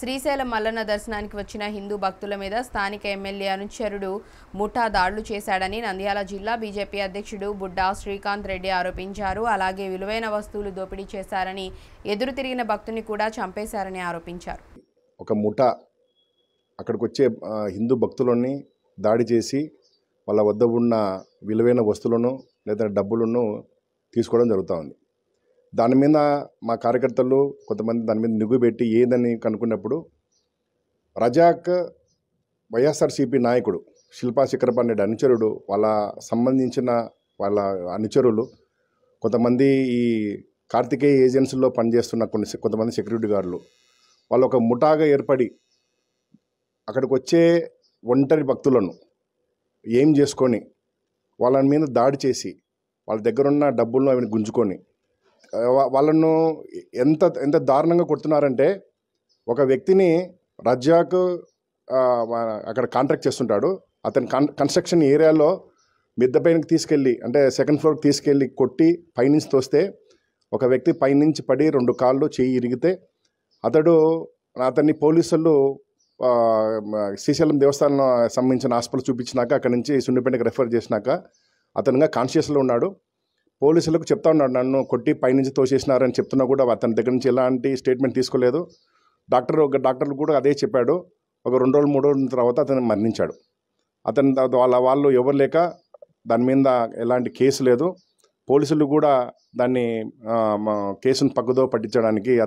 శ్రీశైలం మల్లన్న దర్శనానికి వచ్చిన హిందూ భక్తుల మీద స్థానిక ఎమ్మెల్యే అనుచరుడు ముఠా దాడులు చేశాడని నంద్యాల జిల్లా బీజేపీ అధ్యక్షుడు బుడ్డా శ్రీకాంత్ రెడ్డి ఆరోపించారు అలాగే విలువైన వస్తువులు దోపిడీ చేశారని ఎదురు తిరిగిన భక్తుని కూడా చంపేశారని ఆరోపించారు ఒక ముఠా అక్కడికి వచ్చే హిందూ భక్తులని దాడి చేసి వాళ్ళ వద్ద ఉన్న విలువైన వస్తువులను లేదా డబ్బులను తీసుకోవడం జరుగుతూ ఉంది దాని మీద మా కార్యకర్తలు కొంతమంది దాని మీద నిగ్గు పెట్టి ఏదని కనుక్కున్నప్పుడు రజాక్ వైఎస్ఆర్సీపీ నాయకుడు శిల్పా శిఖరపాన్ రెడ్డి అనుచరుడు వాళ్ళ సంబంధించిన వాళ్ళ అనుచరులు కొంతమంది ఈ కార్తికేయ ఏజెన్సీలో పనిచేస్తున్న కొన్ని కొంతమంది సెక్యూరిటీ గార్డులు వాళ్ళు ఒక ముఠాగా ఏర్పడి అక్కడికి వచ్చే ఒంటరి భక్తులను ఏం చేసుకొని వాళ్ళని మీద దాడి చేసి వాళ్ళ దగ్గరున్న డబ్బులను అవి గుంజుకొని వాళ్ళను ఎంత ఎంత దారుణంగా కొడుతున్నారంటే ఒక వ్యక్తిని రజ్జాక్ అక్కడ కాంట్రాక్ట్ చేస్తుంటాడు అతని కన్స్ట్రక్షన్ ఏరియాలో మిద్దె పైనకి తీసుకెళ్ళి అంటే సెకండ్ ఫ్లోర్కి తీసుకెళ్ళి కొట్టి పైనుంచి తోస్తే ఒక వ్యక్తి పైనుంచి పడి రెండు కాళ్ళు చేయి ఇరిగితే అతడు అతన్ని పోలీసులు శ్రీశైలం దేవస్థానం సంబంధించిన హాస్పిటల్ చూపించినాక అక్కడి నుంచి సున్నిపేటకి రెఫర్ చేసినాక అతనుగా కాన్షియస్లో ఉన్నాడు పోలీసులకు చెప్తా ఉన్నాడు నన్ను కొట్టి పైనుంచి తోసేసినారని చెప్తున్నా కూడా అతని దగ్గర నుంచి ఎలాంటి స్టేట్మెంట్ తీసుకోలేదు డాక్టర్ ఒక డాక్టర్లు కూడా అదే చెప్పాడు ఒక రెండు రోజులు మూడు రోజుల తర్వాత అతను మరణించాడు అతని వాళ్ళ వాళ్ళు ఎవరు లేక దాని మీద ఎలాంటి కేసు లేదు పోలీసులు కూడా దాన్ని కేసును పగ్గుదో పట్టించడానికి అతను